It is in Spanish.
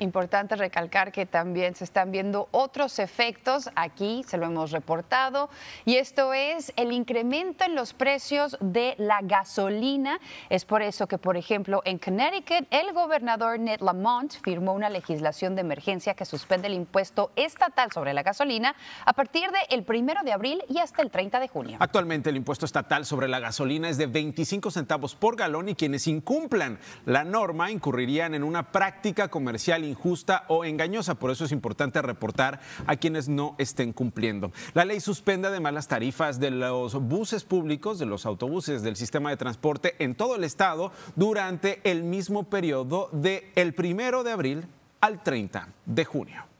Importante recalcar que también se están viendo otros efectos, aquí se lo hemos reportado, y esto es el incremento en los precios de la gasolina. Es por eso que, por ejemplo, en Connecticut, el gobernador Ned Lamont firmó una legislación de emergencia que suspende el impuesto estatal sobre la gasolina a partir del 1 de abril y hasta el 30 de junio. Actualmente el impuesto estatal sobre la gasolina es de 25 centavos por galón y quienes incumplan la norma incurrirían en una práctica comercial injusta o engañosa. Por eso es importante reportar a quienes no estén cumpliendo. La ley suspende además las tarifas de los buses públicos, de los autobuses del sistema de transporte en todo el estado durante el mismo periodo del el primero de abril al 30 de junio.